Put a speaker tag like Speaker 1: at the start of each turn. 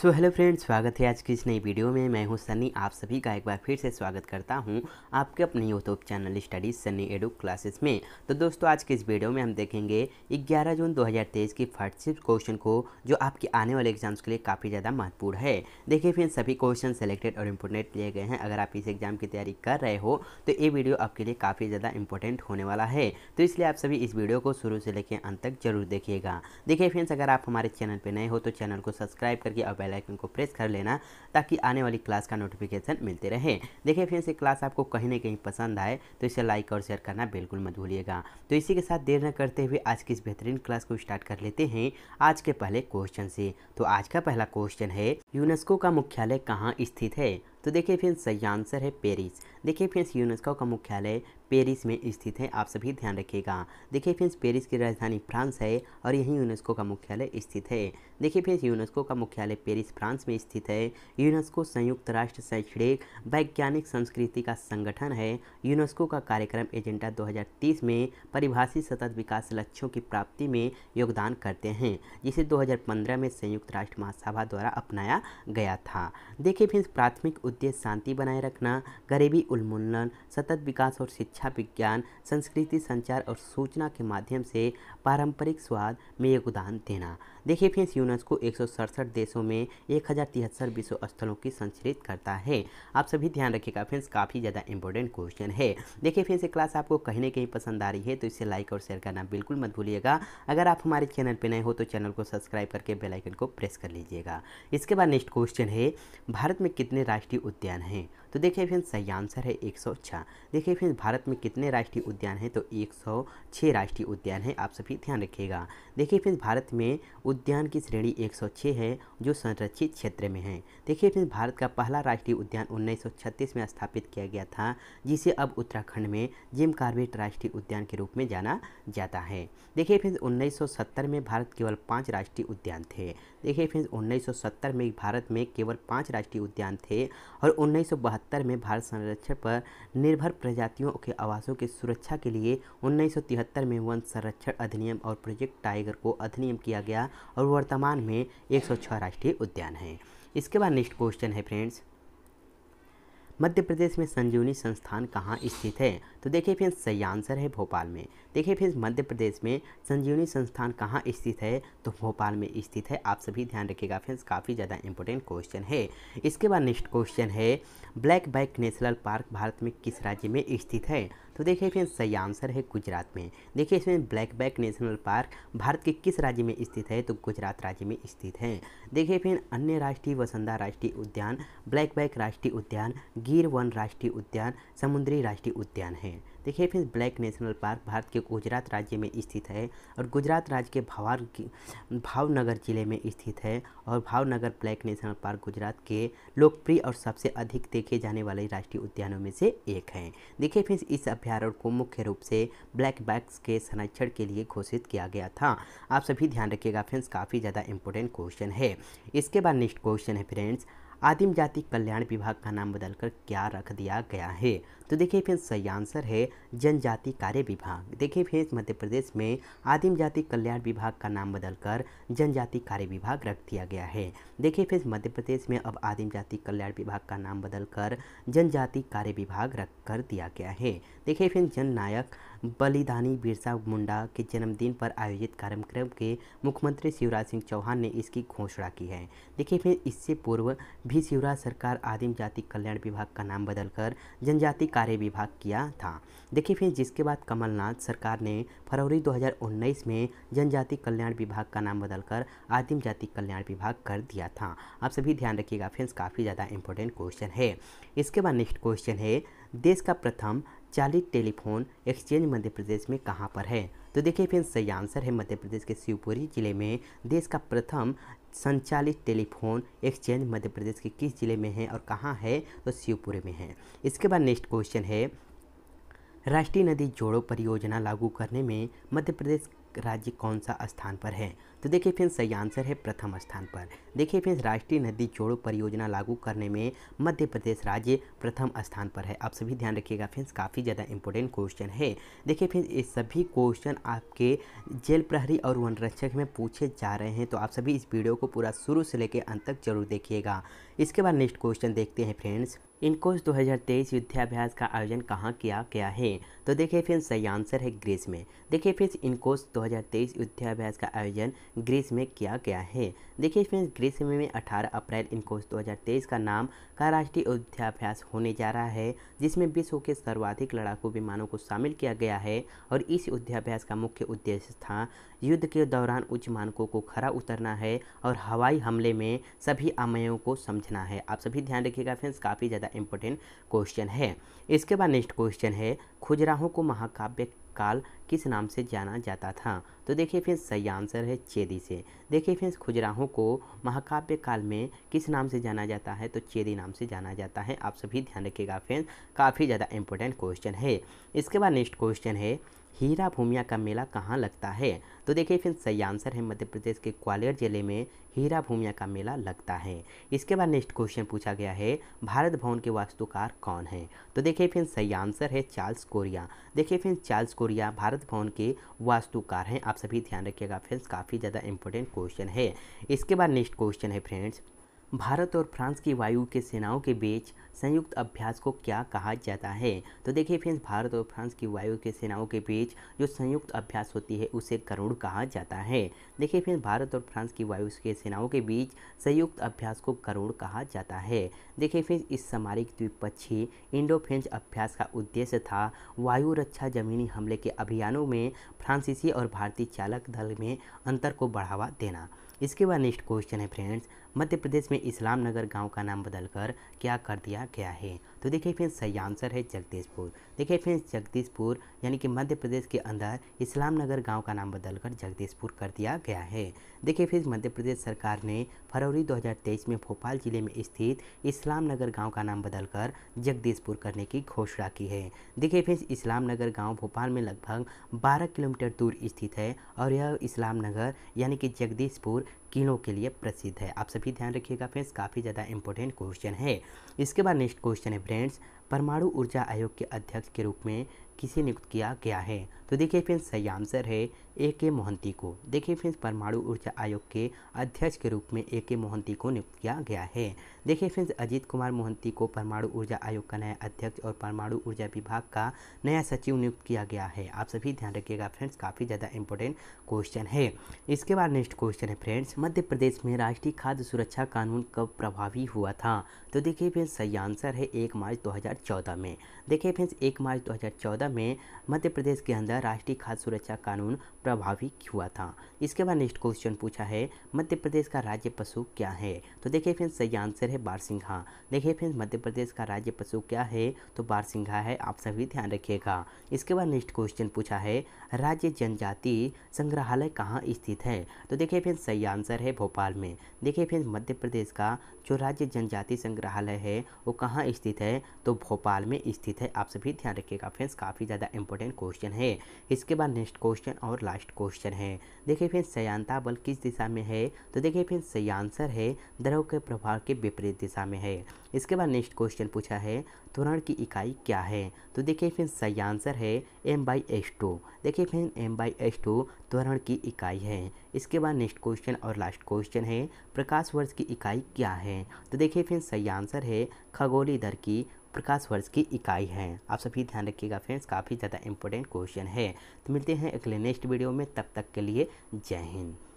Speaker 1: so hello friends स्वागत है आज की इस नई वीडियो में मैं हूं सनी आप सभी का एक बार फिर से स्वागत करता हूं आपके अपने YouTube channel studies Sunny edu classes में तो दोस्तों आज के इस वीडियो में हम देखेंगे 11 जून 2023 की फर्स्ट क्वेश्चन को जो आपके आने वाले एग्जाम्स के लिए काफ़ी ज़्यादा महत्वपूर्ण है देखिए फ्रेंड्स सभी क्वेश्चन सेलेक्टेड और इम्पोर्टेंट लिए गए हैं अगर आप इस एग्जाम की तैयारी कर रहे हो तो ये वीडियो आपके लिए काफ़ी ज़्यादा इंपॉर्टेंट होने वाला है तो इसलिए आप सभी इस वीडियो को शुरू से लेकर अंत तक जरूर देखिएगा देखिए फ्रेंड्स अगर आप हमारे चैनल पर नए हो तो चैनल को सब्सक्राइब करके और बेलाइकन को प्रेस कर लेना ताकि आने वाली क्लास का नोटिफिकेशन मिलते रहे देखिए फ्रेंड्स ये क्लास आपको कहीं ना कहीं पसंद आए तो इसे लाइक और शेयर करना बिल्कुल मत भूलिएगा तो इसी के साथ देर न करते हुए आज की इस बेहतरीन क्लास को स्टार्ट कर लेते हैं आज के पहले क्वेश्चन से तो आज का पहला क्वेश्चन है यूनेस्को का मुख्यालय कहाँ स्थित है तो देखिए फ्रेंड्स सही आंसर है पेरिस देखिए फ्रेंड्स यूनेस्को का मुख्यालय पेरिस में स्थित है आप सभी ध्यान रखिएगा देखिए फ्रेंड्स पेरिस की राजधानी फ्रांस है और यहीं यूनेस्को का मुख्यालय स्थित है देखिए फ्रेंड्स यूनेस्को का मुख्यालय पेरिस फ्रांस में स्थित है यूनेस्को संयुक्त राष्ट्र शैक्षणिक वैज्ञानिक संस्कृति का संगठन है यूनेस्को का कार्यक्रम एजेंडा दो में परिभाषित सतत विकास लक्ष्यों की प्राप्ति में योगदान करते हैं जिसे दो में संयुक्त राष्ट्र महासभा द्वारा अपनाया गया था देखिए फ्रेंड्स प्राथमिक उद्देश्य शांति बनाए रखना गरीबी उन्मूलन सतत विकास और शिक्षा विज्ञान संस्कृति संचार और सूचना के माध्यम से पारंपरिक स्वाद में योगदान देना देखिए फ्रेंड्स यूनेस्को एक देशों में एक विश्व स्थलों की संचरित करता है आप सभी ध्यान रखिएगा फ्रेंड्स काफ़ी ज़्यादा इंपॉर्टेंट क्वेश्चन है देखिए फ्रेंड्स ये क्लास आपको कहीं ना कहीं पसंद आ रही है तो इसे लाइक और शेयर करना बिल्कुल मत भूलिएगा अगर आप हमारे चैनल पर नए हो तो चैनल को सब्सक्राइब करके बेलाइकन को प्रेस कर लीजिएगा इसके बाद नेक्स्ट क्वेश्चन है भारत में कितने राष्ट्रीय उद्यान हैं तो देखिए फिर सही आंसर है एक सौ छः देखिए फिर भारत में कितने राष्ट्रीय उद्यान हैं तो एक सौ छः राष्ट्रीय उद्यान हैं आप सभी भी ध्यान रखिएगा देखिए फिर भारत में उद्यान की श्रेणी 106 है जो संरक्षित क्षेत्र में है देखिए फिर भारत का पहला राष्ट्रीय उद्यान 1936 में स्थापित किया गया था जिसे अब उत्तराखंड में जिम कार्बेट राष्ट्रीय उद्यान के रूप में जाना जाता है देखिए फिर उन्नीस में भारत केवल पाँच राष्ट्रीय उद्यान थे देखिए फ्रेंड्स 1970 में भारत में केवल पाँच राष्ट्रीय उद्यान थे और 1972 में भारत संरक्षण पर निर्भर प्रजातियों के आवासों की सुरक्षा के लिए 1973 में वन संरक्षण अधिनियम और प्रोजेक्ट टाइगर को अधिनियम किया गया और वर्तमान में 106 राष्ट्रीय उद्यान हैं इसके बाद नेक्स्ट क्वेश्चन है फ्रेंड्स मध्य प्रदेश में संजीवनी संस्थान कहाँ स्थित है तो देखिए फिर सही आंसर है भोपाल में देखिए फिर मध्य प्रदेश में संजीवनी संस्थान कहाँ स्थित है तो भोपाल में स्थित है आप सभी ध्यान रखिएगा फ्रेंड्स काफ़ी ज़्यादा इंपॉर्टेंट क्वेश्चन है इसके बाद नेक्स्ट क्वेश्चन है black buck national park Bharat में किस राज्य में स्थित है तो देखिए फिर सही आंसर है गुजरात में देखिए इसमें black buck national park Bharat के किस राज्य में स्थित है तो गुजरात राज्य में स्थित है देखिए फिर अन्य राष्ट्रीय वसंधा राष्ट्रीय उद्यान ब्लैक बैक राष्ट्रीय उद्यान गिर वन राष्ट्रीय उद्यान समुद्री राष्ट्रीय उद्यान है देखिए फिर ब्लैक नेशनल पार्क भारत के गुजरात राज्य में स्थित है और गुजरात राज्य के भावार भावनगर जिले में स्थित है और Bhavnagar black national park Gujarat के लोकप्रिय और सबसे अधिक देखे जाने वाले राष्ट्रीय उद्यानों में से एक है देखिए फिर इस अभ्यारण्य को मुख्य रूप से ब्लैक बैग्स के संरक्षण के लिए घोषित किया गया था आप सभी ध्यान रखिएगा फ्रेंड्स काफ़ी ज़्यादा इंपॉर्टेंट क्वेश्चन है इसके बाद नेक्स्ट क्वेश्चन है फ्रेंड्स आदिम जाति कल्याण विभाग का नाम बदलकर क्या रख दिया गया है तो देखिए फिर सही आंसर है जनजाति कार्य विभाग देखिए फिर मध्य प्रदेश में आदिम जाति कल्याण विभाग का नाम बदलकर जनजाति कार्य विभाग रख दिया गया है देखिए फिर मध्य प्रदेश में अब आदिम जाति कल्याण विभाग का नाम बदलकर जनजाति कार्य विभाग रख कर दिया गया है देखिए जन जननायक बलिदानी बिरसा मुंडा के जन्मदिन पर आयोजित कार्यक्रम के मुख्यमंत्री शिवराज सिंह चौहान ने इसकी घोषणा की है देखिए फिर इससे पूर्व भी शिवराज सरकार आदिम जाति कल्याण विभाग का नाम बदलकर जनजाति कार्य विभाग किया था देखिए फिर जिसके बाद कमलनाथ सरकार ने फरवरी 2019 में जनजाति कल्याण विभाग का नाम बदलकर आदिम जाति कल्याण विभाग कर दिया था आप सभी ध्यान रखिएगा फ्रेंड्स काफ़ी ज़्यादा इंपॉर्टेंट क्वेश्चन है इसके बाद नेक्स्ट क्वेश्चन है देश का प्रथम चालित टेलीफोन एक्सचेंज मध्य प्रदेश में कहाँ पर है तो देखिए फिर सही आंसर है मध्य प्रदेश के शिवपुरी जिले में देश का प्रथम संचालित टेलीफोन एक्सचेंज मध्य प्रदेश के किस जिले में है और कहाँ है तो शिवपुरी में है इसके बाद नेक्स्ट क्वेश्चन है राष्ट्रीय नदी जोड़ो परियोजना लागू करने में मध्य प्रदेश राज्य कौन सा स्थान पर है तो देखिए फ्रेंड्स सही आंसर है प्रथम स्थान पर देखिए फ्रेंड्स राष्ट्रीय नदी जोड़ो परियोजना लागू करने में मध्य प्रदेश राज्य प्रथम स्थान पर है आप सभी ध्यान रखिएगा फ्रेंड्स काफ़ी ज़्यादा इंपॉर्टेंट क्वेश्चन है देखिए फ्रेंड्स ये सभी क्वेश्चन आपके जेल प्रहरी और वन रक्षक में पूछे जा रहे हैं तो आप सभी इस वीडियो को पूरा शुरू से लेकर अंत तक जरूर देखिएगा इसके बाद नेक्स्ट क्वेश्चन देखते हैं फ्रेंड्स इनको 2023 युद्धाभ्यास का आयोजन कहाँ किया गया है तो देखिए फिर सही आंसर है ग्रीस में देखिए फिर इनको 2023 युद्धाभ्यास का आयोजन ग्रीस में किया गया है देखिए फिर ग्रीस में 18 अप्रैल इनको 2023 का नाम का राष्ट्रीय युद्धाभ्यास होने जा रहा है जिसमें विश्व के सर्वाधिक लड़ाकू विमानों को शामिल किया गया है और इस युद्धाभ्यास का मुख्य उद्देश्य था युद्ध के दौरान उच्च मानकों को खरा उतरना है और हवाई हमले में सभी अमयों को समझना है आप सभी ध्यान रखिएगा फ्रेंड्स काफ़ी ज़्यादा इंपॉर्टेंट क्वेश्चन है इसके बाद नेक्स्ट क्वेश्चन है खुजराहो को महाकाव्य काल किस नाम से जाना जाता था तो देखिए फ्रेंड्स सही आंसर है चेदी से देखिए फ्रेंड्स खुजराहों को महाकाव्य काल में किस नाम से जाना जाता है तो चेदी नाम से जाना जाता है आप सभी ध्यान रखिएगा फ्रेंड्स काफ़ी ज़्यादा इंपॉर्टेंट क्वेश्चन है इसके बाद नेक्स्ट क्वेश्चन है हीरा भूमिया का मेला कहाँ लगता है तो देखिए फिर सही आंसर है मध्य प्रदेश के ग्वालियर जिले में हीरा भूमिया का मेला लगता है इसके बाद नेक्स्ट क्वेश्चन पूछा गया है भारत भवन के वास्तुकार कौन है तो देखिए फिर सही आंसर है चार्ल्स कोरिया देखिए फिर चार्ल्स कोरिया भारत भवन के वास्तुकार हैं आप सभी ध्यान रखिएगा फ्रेंड्स काफ़ी ज़्यादा इंपॉर्टेंट क्वेश्चन है इसके बाद नेक्स्ट क्वेश्चन है फ्रेंड्स भारत और फ्रांस की वायु के सेनाओं के बीच संयुक्त अभ्यास को क्या कहा जाता है तो देखिए फ्रेंड्स भारत और फ्रांस की वायु के सेनाओं के बीच जो संयुक्त अभ्यास होती है उसे गरुड़ कहा जाता है देखिए फ्रेंड्स भारत और फ्रांस की वायु के सेनाओं के बीच संयुक्त अभ्यास को गरुड़ कहा जाता है देखिए फ्रेंड्स इस समारिक द्विपक्षीय इंडो फ्रेंच अभ्यास का उद्देश्य था वायु रक्षा जमीनी हमले के अभियानों में फ्रांसीसी और भारतीय चालक दल में अंतर को बढ़ावा देना इसके बाद नेक्स्ट क्वेश्चन है फ्रेंड्स मध्य प्रदेश में इस्लाम नगर गाँव का नाम बदलकर क्या कर दिया गया है तो देखिए फ्रेंड्स सही आंसर है जगदीशपुर देखिए फ्रेंड्स जगदीशपुर यानी कि मध्य प्रदेश के अंदर इस्लाम नगर गाँव का नाम बदलकर जगदीशपुर कर दिया गया है देखिए फिर मध्य प्रदेश सरकार ने फरवरी 2023 में भोपाल जिले में स्थित इस्लाम नगर गाँव का नाम बदलकर जगदीशपुर करने की घोषणा की है देखिए फ्रेंड्स इस्लाम नगर गाँव भोपाल में लगभग बारह किलोमीटर दूर स्थित है और यह इस्लाम नगर यानी कि जगदीशपुर किलों के लिए प्रसिद्ध है आप सभी सभी ध्यान रखिएगा फ्रेंड्स काफ़ी ज़्यादा इंपॉर्टेंट क्वेश्चन है इसके बाद नेक्स्ट क्वेश्चन है फ्रेंड्स परमाणु ऊर्जा आयोग के अध्यक्ष के रूप में किसे नियुक्त किया गया है तो देखिए फ्रेंड्स सही आंसर है ए के मोहंती को देखिए फ्रेंड्स परमाणु ऊर्जा आयोग के अध्यक्ष के रूप में ए के मोहंती को नियुक्त किया गया है देखिए फ्रेंड्स अजीत कुमार मोहंती को परमाणु ऊर्जा आयोग का नया अध्यक्ष और परमाणु ऊर्जा विभाग का नया सचिव नियुक्त किया गया है आप सभी ध्यान रखिएगा फ्रेंड्स काफ़ी ज़्यादा इंपॉर्टेंट क्वेश्चन है इसके बाद नेक्स्ट क्वेश्चन है फ्रेंड्स मध्य प्रदेश में राष्ट्रीय खाद्य सुरक्षा कानून कब प्रभावी हुआ था तो देखिए फ्रेंड्स सही आंसर है एक मार्च दो में देखिए फ्रेंड्स एक मार्च दो में मध्य प्रदेश के अंदर राष्ट्रीय खाद्य सुरक्षा कानून प्रभावी हुआ था इसके बाद नेक्स्ट क्वेश्चन पूछा है मध्य प्रदेश का राज्य पशु क्या है तो देखिए फ्रेंड्स सही आंसर है बारसिंघा देखिए फ्रेंड्स मध्य प्रदेश का राज्य पशु क्या है तो बारसिंघा है आप सभी ध्यान रखिएगा इसके बाद नेक्स्ट क्वेश्चन पूछा है राज्य जनजाति संग्रहालय कहाँ स्थित है तो देखिए फ्रेंड्स सही आंसर है भोपाल में देखिए फ्रेंड्स मध्य प्रदेश का जो राज्य जनजाति संग्रहालय है वो कहाँ स्थित है तो भोपाल में स्थित है आप सभी ध्यान रखिएगा फ्रेंड्स काफ़ी ज़्यादा इंपॉर्टेंट क्वेश्चन है इसके बाद नेक्स्ट क्वेश्चन और लास्ट क्वेश्चन है देखिए फ्रेंड्स सयांता बल किस दिशा में है तो देखिए फ्रेंड्स सयांसर है द्रव के प्रभाव के विपरीत दिशा में है इसके बाद नेक्स्ट क्वेश्चन पूछा है त्वरण की इकाई क्या है तो देखिए फिर सही आंसर है एम बाई एस टू देखिए friend m by s two त्वरण की इकाई है इसके बाद नेक्स्ट क्वेश्चन और लास्ट क्वेश्चन है प्रकाश वर्ष की इकाई क्या है हैं तो देखिए फ्रेंड्स सही आंसर है खगोली दर की प्रकाश वर्ष की इकाई है आप सभी ध्यान रखिएगा फ्रेंड्स काफ़ी ज़्यादा इंपॉर्टेंट क्वेश्चन है तो मिलते हैं अगले नेक्स्ट वीडियो में तब तक के लिए जय हिंद